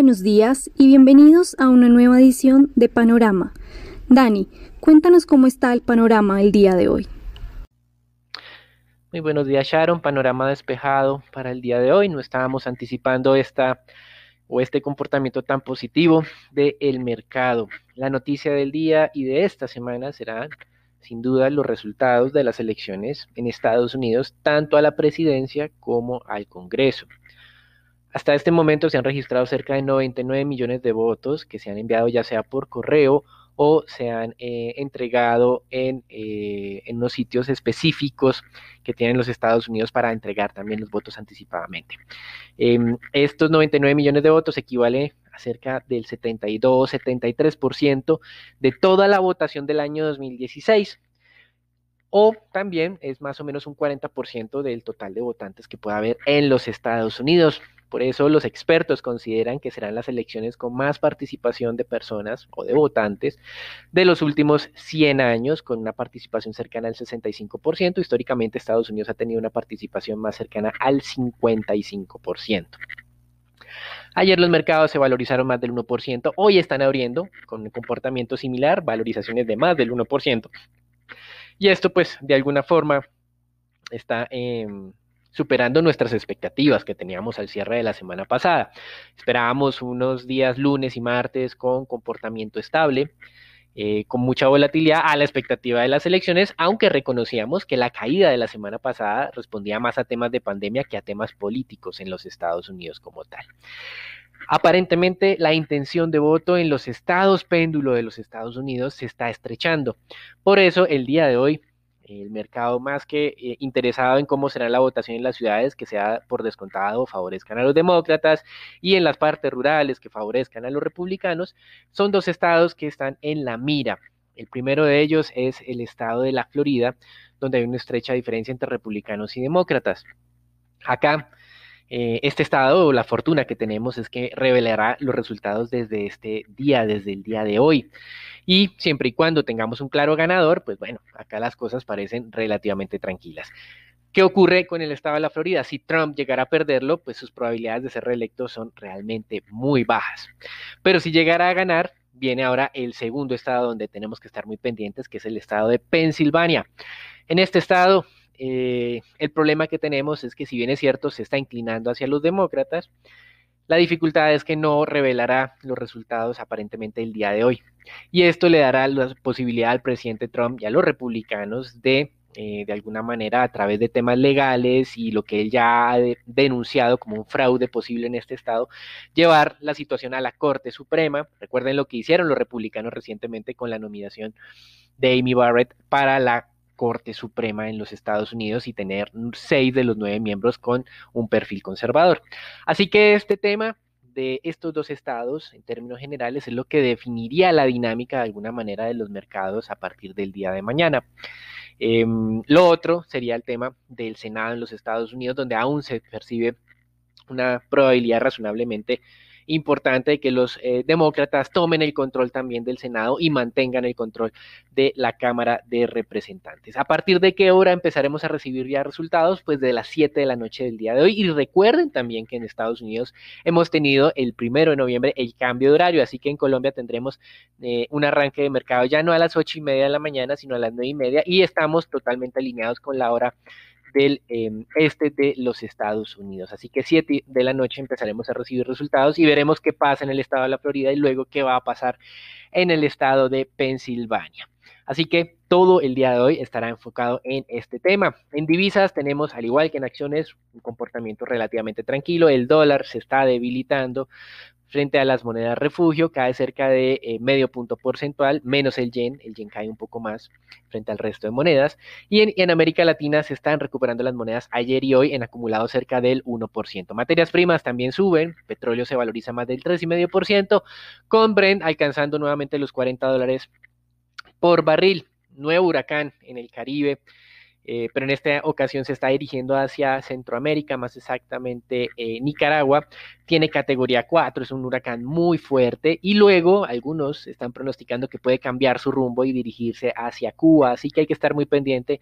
buenos días y bienvenidos a una nueva edición de Panorama. Dani, cuéntanos cómo está el panorama el día de hoy. Muy buenos días Sharon, panorama despejado para el día de hoy. No estábamos anticipando esta o este comportamiento tan positivo del mercado. La noticia del día y de esta semana serán sin duda los resultados de las elecciones en Estados Unidos, tanto a la presidencia como al Congreso. Hasta este momento se han registrado cerca de 99 millones de votos que se han enviado ya sea por correo o se han eh, entregado eh, en, unos sitios específicos que tienen los Estados Unidos para entregar también los votos anticipadamente. Em, estos 99 millones de votos equivalen a cerca del 72-73% de toda la votación del año 2016 o también es más o menos un 40% del total de votantes que pueda haber en los Estados Unidos. Por eso los expertos consideran que serán las elecciones con más participación de personas o de votantes de los últimos 100 años, con una participación cercana al 65%. Históricamente Estados Unidos ha tenido una participación más cercana al 55%. Ayer los mercados se valorizaron más del 1%, hoy están abriendo con un comportamiento similar, valorizaciones de más del 1%. Y esto pues de alguna forma está en superando nuestras expectativas que teníamos al cierre de la semana pasada. Esperábamos unos días lunes y martes con comportamiento estable, eh, con mucha volatilidad a la expectativa de las elecciones, aunque reconocíamos que la caída de la semana pasada respondía más a temas de pandemia que a temas políticos en los Estados Unidos como tal. Aparentemente la intención de voto en los estados péndulo de los Estados Unidos se está estrechando. Por eso el día de hoy el mercado más que eh, interesado en cómo será la votación en las ciudades, que sea por descontado, favorezcan a los demócratas, y en las partes rurales, que favorezcan a los republicanos, son dos estados que están en la mira. El primero de ellos es el estado de la Florida, donde hay una estrecha diferencia entre republicanos y demócratas. Acá eh, este estado o la fortuna que tenemos es que revelará los resultados desde este día, desde el día de hoy. Y siempre y cuando tengamos un claro ganador, pues bueno, acá las cosas parecen relativamente tranquilas. ¿Qué ocurre con el estado de la Florida? Si Trump llegara a perderlo, pues sus probabilidades de ser reelecto son realmente muy bajas. Pero si llegara a ganar, viene ahora el segundo estado donde tenemos que estar muy pendientes, que es el estado de Pensilvania. En este estado, eh, el problema que tenemos es que si bien es cierto, se está inclinando hacia los demócratas, la dificultad es que no revelará los resultados aparentemente el día de hoy. Y esto le dará la posibilidad al presidente Trump y a los republicanos de, eh, de alguna manera, a través de temas legales y lo que él ya ha denunciado como un fraude posible en este estado, llevar la situación a la Corte Suprema. Recuerden lo que hicieron los republicanos recientemente con la nominación de Amy Barrett para la Corte Suprema en los Estados Unidos y tener seis de los nueve miembros con un perfil conservador. Así que este tema de estos dos estados, en términos generales, es lo que definiría la dinámica de alguna manera de los mercados a partir del día de mañana. Em, lo otro sería el tema del Senado en los Estados Unidos, donde aún se percibe una probabilidad razonablemente importante que los eh, demócratas tomen el control también del Senado y mantengan el control de la Cámara de Representantes. ¿A partir de qué hora empezaremos a recibir ya resultados? Pues de las 7 de la noche del día de hoy. Y recuerden también que en Estados Unidos hemos tenido el primero de noviembre el cambio de horario, así que en Colombia tendremos eh, un arranque de mercado ya no a las 8 y media de la mañana, sino a las 9 y media y estamos totalmente alineados con la hora del em, este de los Estados Unidos. Así que 7 de la noche empezaremos a recibir resultados y veremos qué pasa en el estado de la Florida y luego qué va a pasar en el estado de Pensilvania. Así que todo el día de hoy estará enfocado en este tema. En divisas tenemos, al igual que en acciones, un comportamiento relativamente tranquilo. El dólar se está debilitando frente a las monedas refugio, cae cerca de eh, medio punto porcentual, menos el yen, el yen cae un poco más frente al resto de monedas, y en, en América Latina se están recuperando las monedas ayer y hoy en acumulado cerca del 1%. Materias primas también suben, petróleo se valoriza más del 3,5%, con Brent alcanzando nuevamente los 40 dólares por barril, nuevo huracán en el Caribe eh, pero en esta ocasión se está dirigiendo hacia Centroamérica, más exactamente eh, Nicaragua. Tiene categoría 4, es un huracán muy fuerte y luego algunos están pronosticando que puede cambiar su rumbo y dirigirse hacia Cuba, así que hay que estar muy pendiente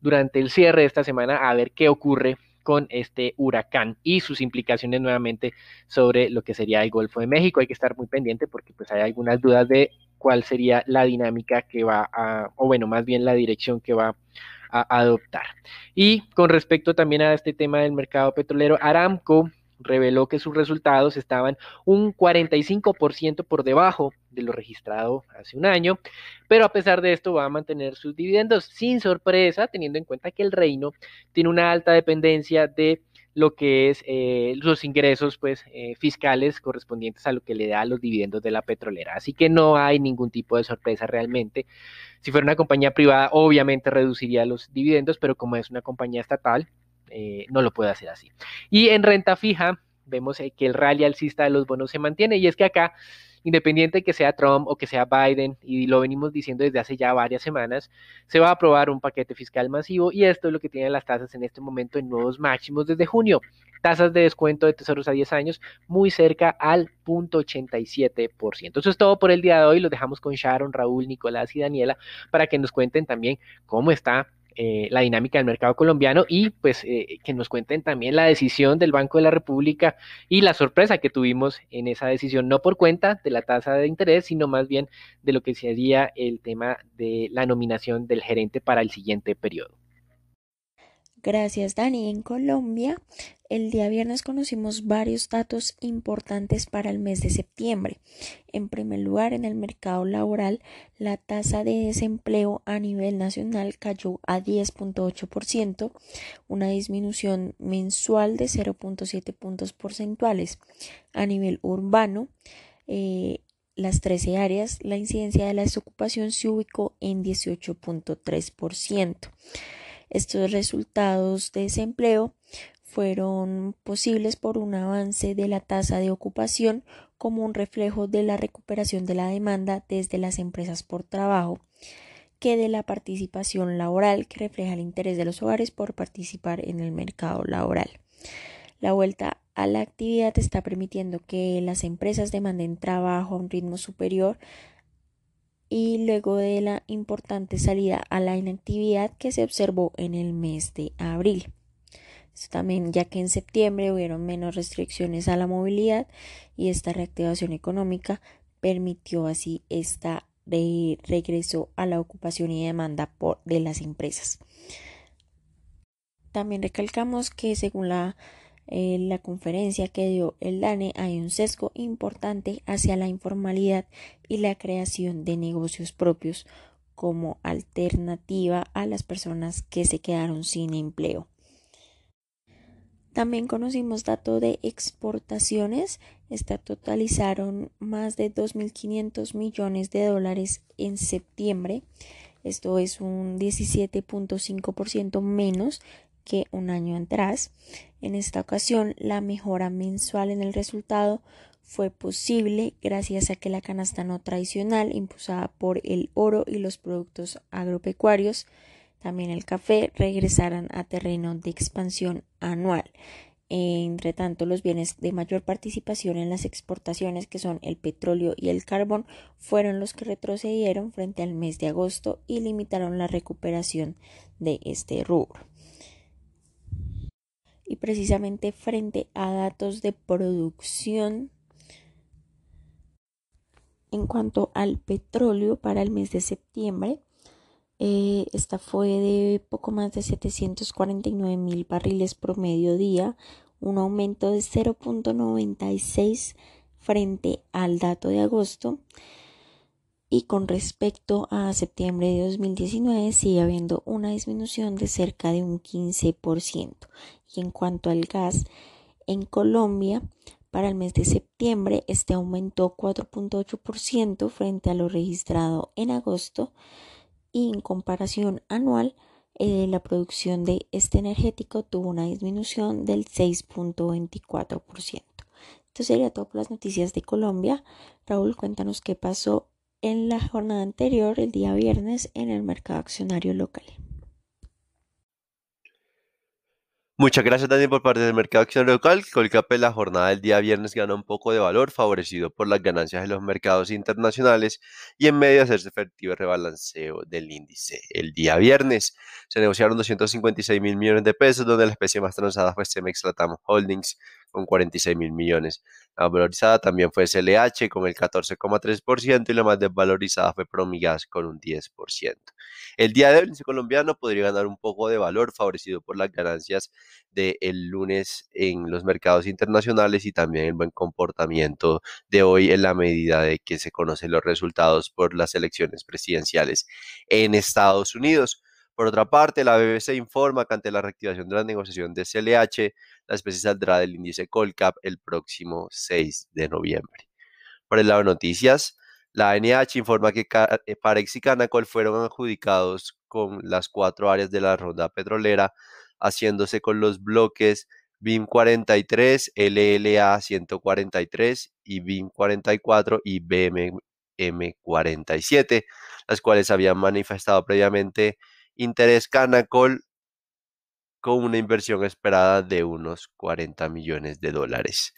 durante el cierre de esta semana a ver qué ocurre con este huracán y sus implicaciones nuevamente sobre lo que sería el Golfo de México. Hay que estar muy pendiente porque pues hay algunas dudas de cuál sería la dinámica que va a, o bueno, más bien la dirección que va a adoptar. Y con respecto también a este tema del mercado petrolero, Aramco reveló que sus resultados estaban un 45% por debajo de lo registrado hace un año, pero a pesar de esto va a mantener sus dividendos sin sorpresa, teniendo en cuenta que el reino tiene una alta dependencia de lo que es eh, los ingresos pues, eh, fiscales correspondientes a lo que le da a los dividendos de la petrolera. Así que no hay ningún tipo de sorpresa realmente. Si fuera una compañía privada, obviamente reduciría los dividendos, pero como es una compañía estatal, eh, no lo puede hacer así. Y en renta fija, vemos eh, que el rally alcista de los bonos se mantiene y es que acá independiente que sea Trump o que sea Biden, y lo venimos diciendo desde hace ya varias semanas, se va a aprobar un paquete fiscal masivo y esto es lo que tienen las tasas en este momento en nuevos máximos desde junio. Tasas de descuento de tesoros a 10 años muy cerca al 0.87%. Eso es todo por el día de hoy. lo dejamos con Sharon, Raúl, Nicolás y Daniela para que nos cuenten también cómo está eh, la dinámica del mercado colombiano y pues eh, que nos cuenten también la decisión del Banco de la República y la sorpresa que tuvimos en esa decisión, no por cuenta de la tasa de interés, sino más bien de lo que sería el tema de la nominación del gerente para el siguiente periodo. Gracias, Dani. En Colombia el día viernes conocimos varios datos importantes para el mes de septiembre. En primer lugar, en el mercado laboral, la tasa de desempleo a nivel nacional cayó a 10.8%, una disminución mensual de 0.7 puntos porcentuales. A nivel urbano, eh, las 13 áreas, la incidencia de la desocupación se ubicó en 18.3%. Estos resultados de desempleo fueron posibles por un avance de la tasa de ocupación como un reflejo de la recuperación de la demanda desde las empresas por trabajo que de la participación laboral que refleja el interés de los hogares por participar en el mercado laboral. La vuelta a la actividad está permitiendo que las empresas demanden trabajo a un ritmo superior y luego de la importante salida a la inactividad que se observó en el mes de abril también, ya que en septiembre hubieron menos restricciones a la movilidad y esta reactivación económica permitió así esta regreso a la ocupación y demanda de las empresas. También recalcamos que según la, eh, la conferencia que dio el DANE hay un sesgo importante hacia la informalidad y la creación de negocios propios como alternativa a las personas que se quedaron sin empleo. También conocimos datos de exportaciones. Esta totalizaron más de 2.500 millones de dólares en septiembre. Esto es un 17.5% menos que un año atrás. En esta ocasión, la mejora mensual en el resultado fue posible gracias a que la canasta no tradicional impulsada por el oro y los productos agropecuarios también el café, regresaran a terreno de expansión anual. Entre tanto, los bienes de mayor participación en las exportaciones, que son el petróleo y el carbón, fueron los que retrocedieron frente al mes de agosto y limitaron la recuperación de este rubro. Y precisamente frente a datos de producción, en cuanto al petróleo para el mes de septiembre, eh, esta fue de poco más de 749 mil barriles por medio día, un aumento de 0.96 frente al dato de agosto. Y con respecto a septiembre de 2019 sigue habiendo una disminución de cerca de un 15%. Y en cuanto al gas, en Colombia para el mes de septiembre este aumentó 4.8% frente a lo registrado en agosto y en comparación anual, eh, la producción de este energético tuvo una disminución del 6.24%. Esto sería todo por las noticias de Colombia. Raúl, cuéntanos qué pasó en la jornada anterior, el día viernes, en el mercado accionario local. Muchas gracias también por parte del mercado acción local. Colcap la jornada del día viernes gana un poco de valor, favorecido por las ganancias de los mercados internacionales y en medio de hacerse efectivo el rebalanceo del índice. El día viernes se negociaron 256 mil millones de pesos, donde la especie más transada fue Cemex Latam Holdings con 46 mil millones. La valorizada también fue SLH con el 14,3% y la más desvalorizada fue Promigas con un 10%. El día de hoy el colombiano podría ganar un poco de valor favorecido por las ganancias del lunes en los mercados internacionales y también el buen comportamiento de hoy en la medida de que se conocen los resultados por las elecciones presidenciales en Estados Unidos. Por otra parte, la BBC informa que ante la reactivación de la negociación de CLH, la especie saldrá del índice Colcap el próximo 6 de noviembre. Por el lado de noticias, la NH informa que eh, Parex y Canacol fueron adjudicados con las cuatro áreas de la ronda petrolera, haciéndose con los bloques BIM 43, LLA 143 y BIM 44 y BMM 47, las cuales habían manifestado previamente Interés Canacol con una inversión esperada de unos 40 millones de dólares.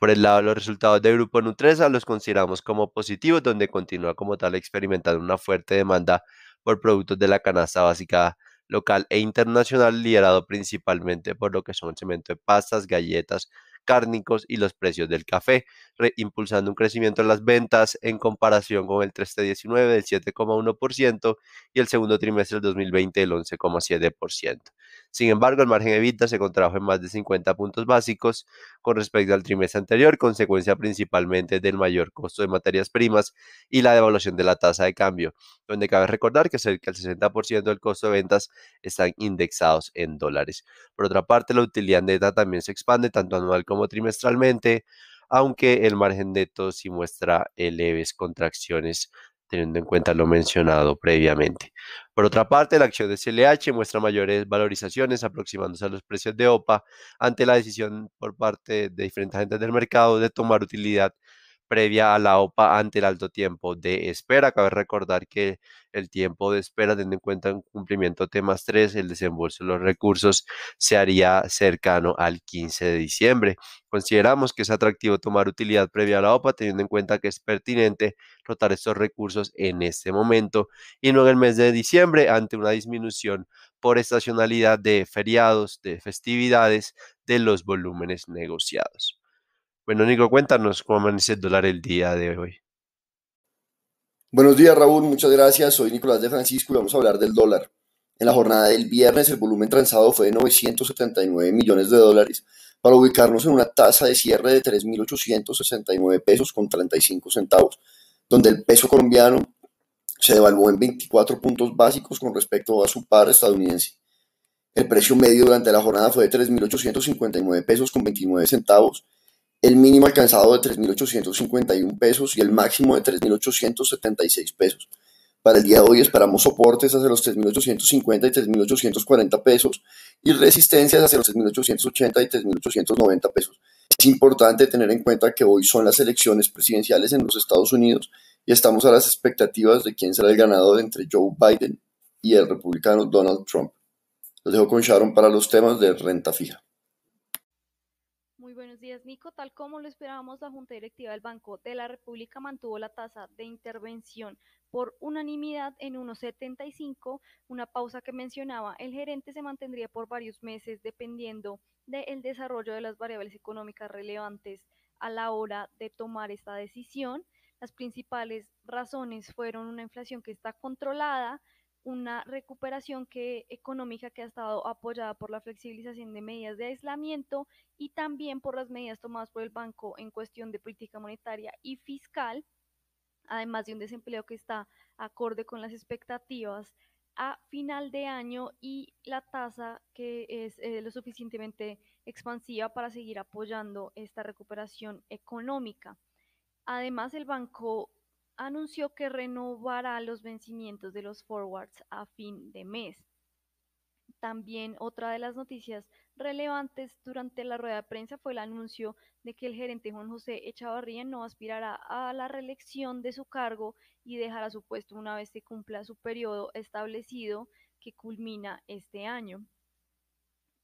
Por el lado los resultados de Grupo Nutresa, los consideramos como positivos, donde continúa como tal experimentando una fuerte demanda por productos de la canasta básica local e internacional, liderado principalmente por lo que son cemento de pastas, galletas, cárnicos y los precios del café, impulsando un crecimiento en las ventas en comparación con el 3T19 del 7,1% y el segundo trimestre del 2020 del 11,7%. Sin embargo, el margen de EBITDA se contrajo en más de 50 puntos básicos con respecto al trimestre anterior, consecuencia principalmente del mayor costo de materias primas y la devaluación de la tasa de cambio, donde cabe recordar que cerca del 60% del costo de ventas están indexados en dólares. Por otra parte, la utilidad neta también se expande tanto anual como trimestralmente, aunque el margen neto sí muestra leves contracciones teniendo en cuenta lo mencionado previamente. Por otra parte, la acción de CLH muestra mayores valorizaciones aproximándose a los precios de OPA ante la decisión por parte de diferentes agentes del mercado de tomar utilidad previa a la OPA ante el alto tiempo de espera. Cabe recordar que el tiempo de espera, teniendo en cuenta el cumplimiento temas 3, el desembolso de los recursos se haría cercano al 15 de diciembre. Consideramos que es atractivo tomar utilidad previa a la OPA, teniendo en cuenta que es pertinente rotar estos recursos en este momento y no en el mes de diciembre ante una disminución por estacionalidad de feriados, de festividades, de los volúmenes negociados. Bueno, Nico, cuéntanos cómo amanece el dólar el día de hoy. Buenos días, Raúl. Muchas gracias. Soy Nicolás de Francisco y vamos a hablar del dólar. En la jornada del viernes, el volumen transado fue de 979 millones de dólares para ubicarnos en una tasa de cierre de 3.869 pesos con 35 centavos, donde el peso colombiano se devaluó en 24 puntos básicos con respecto a su par estadounidense. El precio medio durante la jornada fue de 3.859 pesos con 29 centavos el mínimo alcanzado de 3.851 pesos y el máximo de 3.876 pesos. Para el día de hoy esperamos soportes hacia los 3.850 y 3.840 pesos y resistencias hacia los 3.880 y 3.890 pesos. Es importante tener en cuenta que hoy son las elecciones presidenciales en los Estados Unidos y estamos a las expectativas de quién será el ganador entre Joe Biden y el republicano Donald Trump. Los dejo con Sharon para los temas de renta fija tal como lo esperábamos, la Junta Directiva del Banco de la República mantuvo la tasa de intervención por unanimidad en 1,75, una pausa que mencionaba el gerente se mantendría por varios meses dependiendo del desarrollo de las variables económicas relevantes a la hora de tomar esta decisión. Las principales razones fueron una inflación que está controlada, una recuperación que, económica que ha estado apoyada por la flexibilización de medidas de aislamiento y también por las medidas tomadas por el banco en cuestión de política monetaria y fiscal, además de un desempleo que está acorde con las expectativas a final de año y la tasa que es eh, lo suficientemente expansiva para seguir apoyando esta recuperación económica. Además, el Banco anunció que renovará los vencimientos de los forwards a fin de mes. También otra de las noticias relevantes durante la rueda de prensa fue el anuncio de que el gerente Juan José Echavarría no aspirará a la reelección de su cargo y dejará su puesto una vez se cumpla su periodo establecido que culmina este año.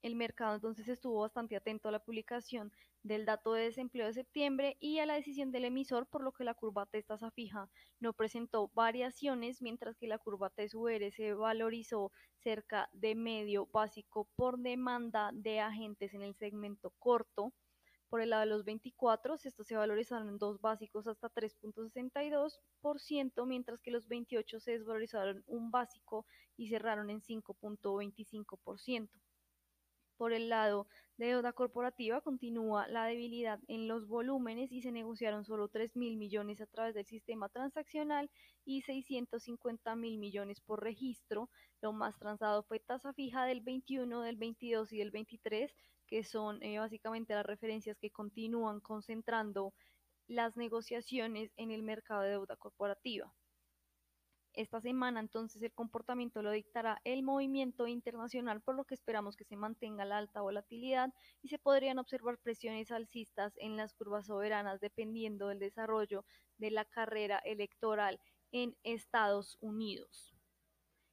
El mercado entonces estuvo bastante atento a la publicación del dato de desempleo de septiembre y a la decisión del emisor, por lo que la curva T tasa fija no presentó variaciones, mientras que la curva T se valorizó cerca de medio básico por demanda de agentes en el segmento corto. Por el lado de los 24, estos se valorizaron en dos básicos hasta 3.62%, mientras que los 28 se desvalorizaron un básico y cerraron en 5.25%. Por el lado de deuda corporativa continúa la debilidad en los volúmenes y se negociaron solo 3 mil millones a través del sistema transaccional y 650 mil millones por registro. Lo más transado fue tasa fija del 21, del 22 y del 23, que son eh, básicamente las referencias que continúan concentrando las negociaciones en el mercado de deuda corporativa. Esta semana entonces el comportamiento lo dictará el movimiento internacional, por lo que esperamos que se mantenga la alta volatilidad y se podrían observar presiones alcistas en las curvas soberanas dependiendo del desarrollo de la carrera electoral en Estados Unidos.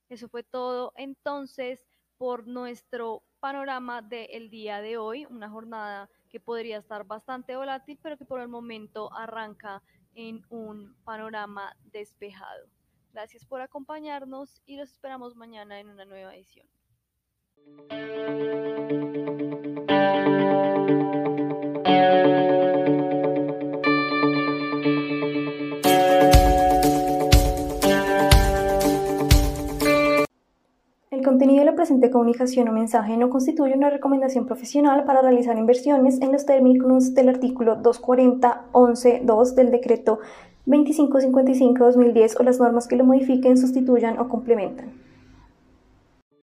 Eso fue todo entonces por nuestro panorama del día de hoy, una jornada que podría estar bastante volátil, pero que por el momento arranca en un panorama despejado. Gracias por acompañarnos y los esperamos mañana en una nueva edición. El contenido de la presente comunicación o mensaje no constituye una recomendación profesional para realizar inversiones en los términos del artículo 240.11.2 del decreto 2555-2010 o las normas que lo modifiquen, sustituyan o complementan.